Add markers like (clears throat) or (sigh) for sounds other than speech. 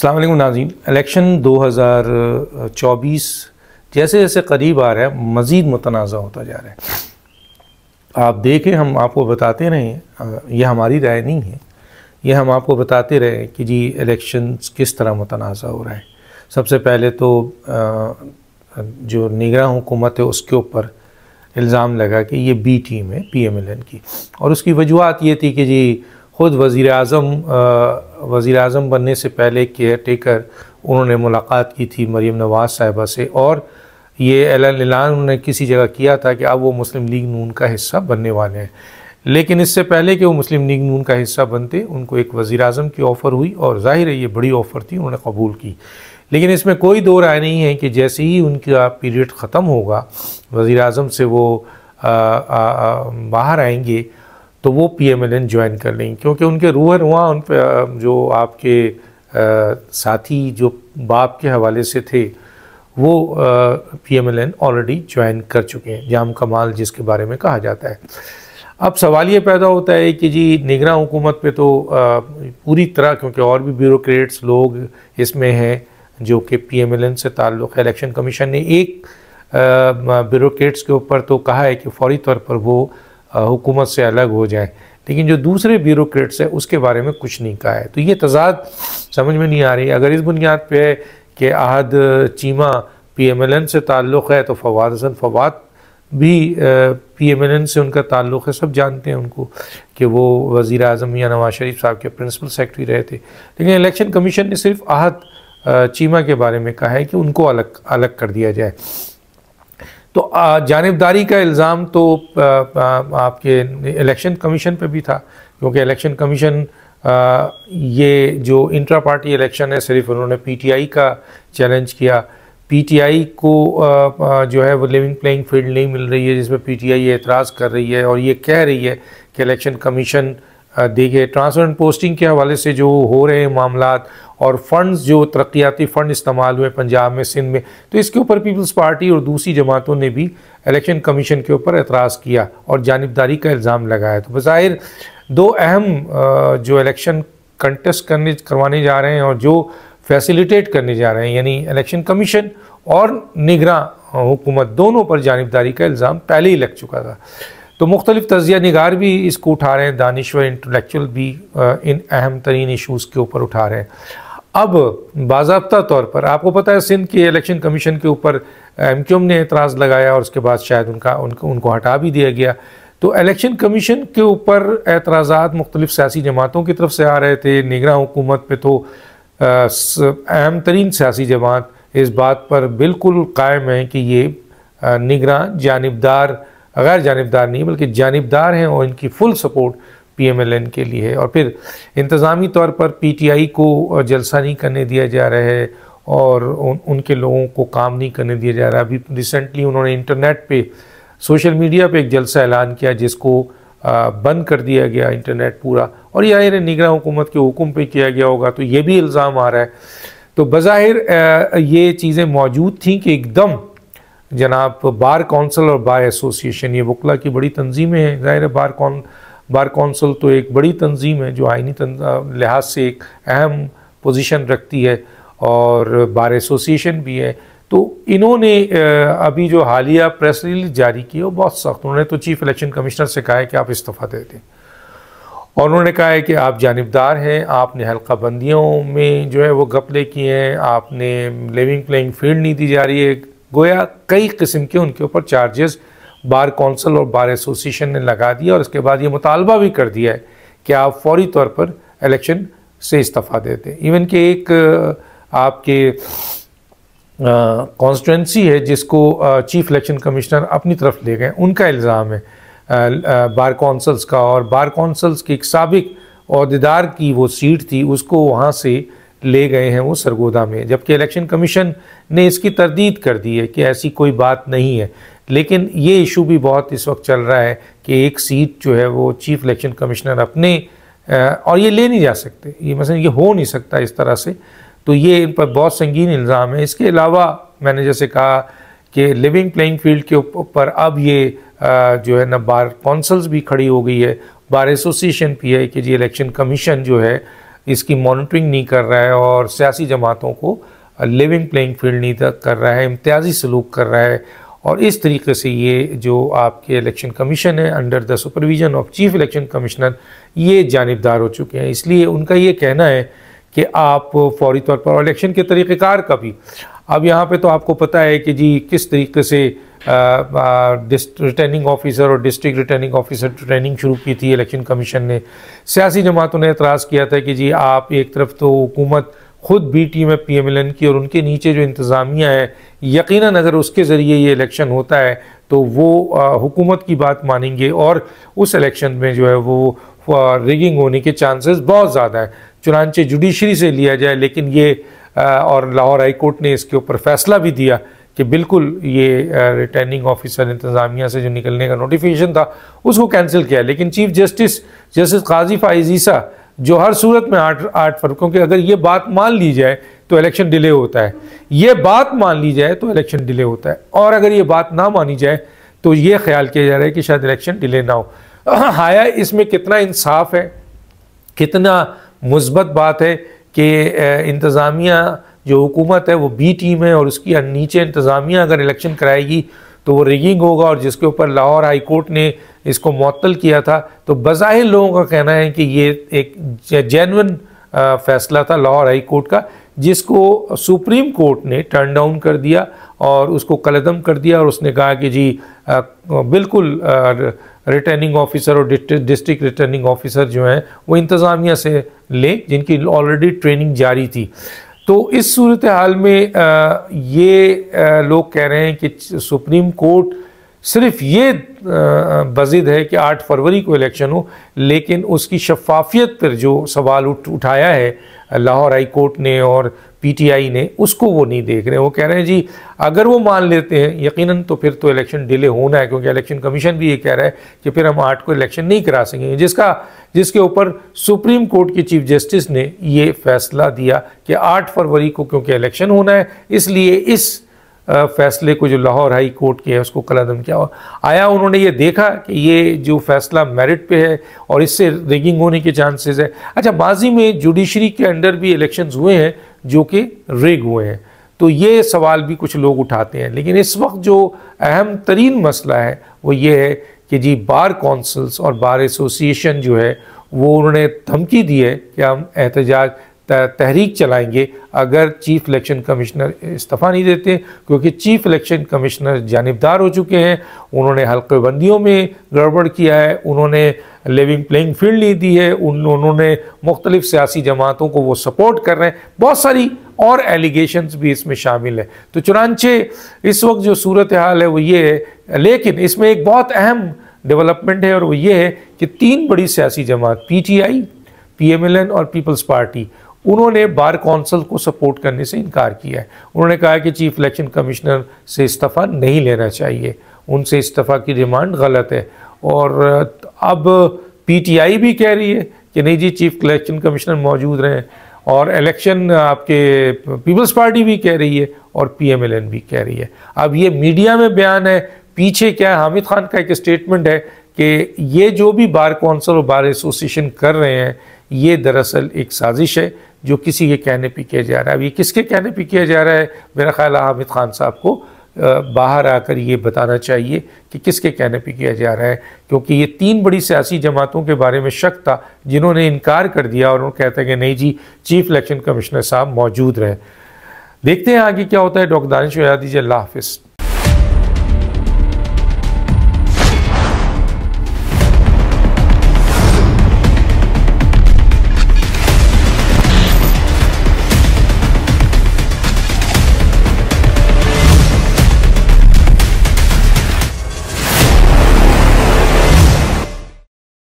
अल्लाम नाजीन इलेक्शन 2024 जैसे जैसे करीब आ रहा है मज़ीद मतनाज़ा होता जा रहा है आप देखें हम आपको बताते रहें यह हमारी राय नहीं है यह हम आपको बताते रहे कि जी इलेक्शन किस तरह मुतनाज़ हो रहा है सबसे पहले तो जो निगरा हुकूमत है उसके ऊपर इल्ज़ाम लगा कि ये बी टीम है पी एम एल एन की और उसकी वजूहत ये थी कि जी ख़ुद वज़ी अजम वज़ी अजम बनने से पहले केयर टेकर उन्होंने मुलाकात की थी मरीम नवाज़ साहिबा से और ये ऐलान उन्होंने किसी जगह किया था कि अब वो मुस्लिम लीग नून का हिस्सा बनने वाले हैं लेकिन इससे पहले कि वो मुस्लिम लीग नून का हिस्सा बनते उनको एक वज़ी अजम की ऑफ़र हुई और ज़ाहिर है ये बड़ी ऑफ़र थी उन्होंने कबूल की लेकिन इसमें कोई दो राय नहीं है कि जैसे ही उनका पीरियड ख़त्म होगा वज़ी अजम से वो आ, आ, आ, बाहर आएंगे तो वो P M L N join कर लेंगे क्योंकि उनके रूह हुआ उन पर जो आपके साथी जो बाप के हवाले से थे वो P M L N already join कर चुके हैं जाम कमाल जिसके बारे में कहा जाता है अब सवाल ये पैदा होता है कि जी निगरान हुकूमत पे तो आ, पूरी तरह क्योंकि और भी ब्यूरोट्स लोग इसमें हैं जो कि पी एम एल एन से ताल्लुक़ है इलेक्शन कमीशन ने एक ब्यूरोट्स के ऊपर तो कहा है कि फ़ौरी तौर पर वो हुकूमत से अलग हो जाए लेकिन जो दूसरे ब्यूरोट्स हैं उसके बारे में कुछ नहीं कहा है तो ये तजाद समझ में नहीं आ रही अगर इस बुनियाद पर है कि Ahad Cheema P M L N से ताल्लुक़ है तो फवाद हसन फवाद भी पी एम एल एन से उनका ताल्लुक़ है सब जानते हैं उनको कि वो वज़ी अजम या नवाज शरीफ साहब के प्रिंसिपल सेक्रेटरी रहे थे लेकिन इलेक्शन कमीशन ने सिर्फ आहद चीमा के बारे में कहा है कि उनको अलग अलग कर दिया जाए तो जानबदारी का इल्ज़ाम तो आपके इलेक्शन कमीशन पर भी था क्योंकि इलेक्शन कमीशन ये जो इंट्रा पार्टी इलेक्शन है सिर्फ उन्होंने पीटीआई का चैलेंज किया पीटीआई को जो है वो लिविंग प्लेइंग फील्ड नहीं मिल रही है जिसमें पीटीआई ये एतराज़ कर रही है और ये कह रही है कि इलेक्शन कमीशन देखिए ट्रांसफर एंड पोस्टिंग के हवाले से जो हो रहे हैं मामला और फंड्स जो तरक्याती फ़ंड इस्तेमाल हुए पंजाब में सिंध में तो इसके ऊपर पीपल्स पार्टी और दूसरी जमातों ने भी इलेक्शन कमीशन के ऊपर एतराज़ किया और जानबदारी का इल्ज़ाम लगाया तो बज़ाहिर दो अहम जो इलेक्शन कंटेस्ट करने करवाने जा रहे हैं और जो फैसिलिटेट करने जा रहे हैं यानी इलेक्शन कमीशन और निगरान हुकूमत दोनों पर जानबदारी का इल्ज़ाम पहले ही लग चुका था तो मुख्तलिफ तजिया नगार भी इसको उठा रहे हैं दानश्वर इंटलेक्चुअल भी इन अहम तरीन इशूज़ के ऊपर उठा रहे हैं अब बाबा तौर पर आपको पता है सिंध के इलेक्शन कमीशन के ऊपर एम क्यूम ने एतराज़ लगाया और उसके बाद शायद उनका उनको उनको हटा भी दिया गया तो इलेक्शन कमीशन के ऊपर एतराज़ा मुख्तलिफ सियासी जमातों की तरफ से आ रहे थे निगरान हुकूमत पर तो अहम तरीन सियासी जमात इस बात पर बिल्कुल कायम है कि ये निगरान जानबदार गैर जानबदार नहीं बल्कि जानबदार हैं और इनकी full support P M L N के लिए है और फिर इंतज़ामी तौर पर पी टी आई को जलसा नहीं करने दिया जा रहा है और उन उनके लोगों को काम नहीं करने दिया जा रहा है अभी रिसेंटली उन्होंने इंटरनेट पे सोशल मीडिया पे एक जलसा ऐलान किया जिसको बंद कर दिया गया इंटरनेट पूरा और यह आर निगरा हुकूमत के हुक्म पर किया गया होगा तो ये भी इल्ज़ाम आ रहा है तो बज़ाहिर ये चीज़ें मौजूद थी कि एकदम जनाब बार कौंसल और बार एसोसिएशन ये वकला की बड़ी तंजीमें हैं ज़ाहिर है बार कौन बार कौंसल तो एक बड़ी तंजीम है जो आइनी लिहाज से एक अहम पोजीशन रखती है और बार एसोसिएशन भी है तो इन्होंने अभी जो हालिया प्रेस रिलीज जारी की वो बहुत सख्त उन्होंने तो चीफ़ इलेक्शन कमिश्नर से कहा है कि आप इस्तीफ़ा दे दें और उन्होंने कहा है कि आप जानबदार हैं आपने हल्का बंदियों में जो है वो गपले किए हैं आपने लिविंग प्लेइंग फील्ड नहीं दी जा रही है गोया कई किस्म के उनके ऊपर चार्जेस बार कौंसल और बार एसोसिएशन ने लगा दिया और इसके बाद ये मुतालबा भी कर दिया है कि आप फौरी तौर पर इलेक्शन से इस्तीफ़ा देते हैं इवन कि एक आपके कॉन्स्टिटेंसी है जिसको चीफ इलेक्शन कमिश्नर अपनी तरफ ले गए उनका इल्ज़ाम है आ, आ, बार कौंसल्स का और बार कौंसल्स की एक सबक अहदेदार की वो सीट थी उसको वहाँ से ले गए हैं वो सरगोदा में जबकि इलेक्शन कमीशन ने इसकी तरदीद कर दी है कि ऐसी कोई बात नहीं है लेकिन ये इशू भी बहुत इस वक्त चल रहा है कि एक सीट जो है वो चीफ इलेक्शन कमिश्नर अपने और ये ले नहीं जा सकते ये मसलन मतलब ये हो नहीं सकता इस तरह से तो ये इन पर बहुत संगीन इल्ज़ाम है इसके अलावा मैंने जैसे कहा कि लिविंग प्लेइंग फील्ड के ऊपर अब ये जो है ना बार कौंसल्स भी खड़ी हो गई है बार एसोसिएशन भी है कि जी इलेक्शन कमीशन जो है इसकी मॉनिटरिंग नहीं कर रहा है और सियासी जमातों को लिविंग प्लेइंग फील्ड नहीं तक कर रहा है इम्तियाजी सलूक कर रहा है और इस तरीके से ये जो आपके इलेक्शन कमीशन है under the supervision of chief election commissioner ये जानबदार हो चुके हैं इसलिए उनका ये कहना है कि आप फौरी तौर पर इलेक्शन के तरीक़ेकार का भी अब यहाँ पे तो आपको पता है कि जी किस तरीके से रिटर्निंग ऑफिसर और डिस्ट्रिक्ट रिटर्निंग ऑफिसर ट्रेनिंग शुरू की थी इलेक्शन कमीशन ने सियासी जमातों ने एतराज़ किया था कि जी आप एक तरफ तो हुकूमत खुद बी टीम है पी एम एल एन की और उनके नीचे जो इंतज़ामिया है यकीन अगर उसके ज़रिए ये इलेक्शन होता है तो वो uh, हुकूमत की बात मानेंगे और उस इलेक्शन में जो है वो रिगिंग uh, होने के चांसेस बहुत ज़्यादा है चुनानचे जुडिशरी से लिया जाए लेकिन ये आ, uh, और लाहौर हाई कोर्ट ने इसके ऊपर फैसला भी दिया कि बिल्कुल ये रिटर्निंग ऑफिसर इंतज़ामिया से जो निकलने का नोटिफिकेशन था उसको कैंसिल किया लेकिन चीफ जस्टिस जस्टिस काजी फाइजीसा जो हर सूरत में आठ आठ फरवरी क्योंकि अगर ये बात मान ली जाए तो इलेक्शन डिले होता है ये बात मान ली जाए तो इलेक्शन डिले होता है और अगर ये बात ना मानी जाए तो ये ख्याल किया जा रहा है कि शायद इलेक्शन डिले ना हो (clears throat) हाया इसमें कितना इंसाफ है कितना मुस्बत बात है कि इंतज़ामिया जो हुकूमत है वो बी टीम है और उसकी नीचे इंतज़ामिया अगर इलेक्शन कराएगी तो वो रिगिंग होगा और जिसके ऊपर लाहौर हाई कोर्ट ने इसको मअतल किया था तो बज़ाहिर लोगों का कहना है कि ये एक जेनवन फैसला था लाहौर हाई कोर्ट का जिसको सुप्रीम कोर्ट ने टर्न डाउन कर दिया और उसको कलदम कर दिया और उसने कहा कि जी आ, बिल्कुल रिटर्निंग ऑफिसर और डिस्ट्रिक्ट रिटर्निंग ऑफिसर जो हैं वो इंतज़ामिया से लें जिनकी ऑलरेडी ट्रेनिंग जारी थी तो इस सूरत हाल में ये लोग कह रहे हैं कि सुप्रीम कोर्ट सिर्फ ये बजिद है कि आठ फरवरी को इलेक्शन हो लेकिन उसकी शफाफियत पर जो सवाल उठ उठाया है लाहौर हाई कोर्ट ने और पीटीआई ने उसको वो नहीं देख रहे वो कह रहे हैं जी अगर वो मान लेते हैं यकीनन तो फिर तो इलेक्शन डिले होना है क्योंकि इलेक्शन कमीशन भी ये कह रहा है कि फिर हम आठ को इलेक्शन नहीं करा सकेंगे जिसका जिसके ऊपर सुप्रीम कोर्ट के चीफ जस्टिस ने ये फैसला दिया कि आठ फरवरी को क्योंकि इलेक्शन होना है इसलिए इस फैसले को जो लाहौर हाई कोर्ट के है उसको कलादम किया आया उन्होंने ये देखा कि ये जो फैसला मेरिट पे है और इससे रिगिंग होने के चांसेस है अच्छा माजी में जुडिशरी के अंडर भी इलेक्शन हुए हैं जो कि रेग हुए हैं तो ये सवाल भी कुछ लोग उठाते हैं लेकिन इस वक्त जो अहम तरीन मसला है वो ये है कि जी बार कौंसल्स और बार एसोसिएशन जो है वो उन्होंने धमकी दी है कि हम एहतजाज तहरीक चलाएंगे अगर चीफ इलेक्शन कमिश्नर इस्तीफ़ा नहीं देते क्योंकि चीफ इलेक्शन कमिश्नर जानबदार हो चुके हैं उन्होंने हल्केबंदियों में गड़बड़ किया है उन्होंने लिविंग प्लेइंग फील्ड नहीं दी है उन उन्होंने मुख्तलिफ सियासी जमातों को वो सपोर्ट कर रहे हैं बहुत सारी और एलिगेशंस भी इसमें शामिल है तो चुनानचे इस वक्त जो सूरत हाल है वो ये है लेकिन इसमें एक बहुत अहम डेवलपमेंट है और वो ये है कि तीन बड़ी सियासी जमात P T I P M L N और पीपल्स पार्टी उन्होंने बार कौंसल को सपोर्ट करने से इनकार किया है उन्होंने कहा कि चीफ इलेक्शन कमिश्नर से इस्तीफ़ा नहीं लेना चाहिए उनसे इस्तीफ़ा की डिमांड गलत है और अब पीटीआई भी कह रही है कि नहीं जी चीफ इलेक्शन कमिश्नर मौजूद रहे और इलेक्शन आपके पीपल्स पार्टी भी कह रही है और पीएमएलएन भी कह रही है अब ये मीडिया में बयान है पीछे क्या है हामिद खान का एक स्टेटमेंट है कि ये जो भी बार कौंसल और बार एसोसिएशन कर रहे हैं ये दरअसल एक साजिश है जो किसी के कहने पे किया जा रहा है अब ये किसके कहने पे किया जा रहा है मेरा ख्याल हामिद खान साहब को बाहर आकर ये बताना चाहिए कि किसके कहने पे किया जा रहा है क्योंकि ये तीन बड़ी सियासी जमातों के बारे में शक था जिन्होंने इनकार कर दिया और उन्होंने कहते हैं कि नहीं जी चीफ इलेक्शन कमिश्नर साहब मौजूद रहे देखते हैं आगे क्या होता है डॉक्टर दानिश आजादी जी अल्लाह हाफिज़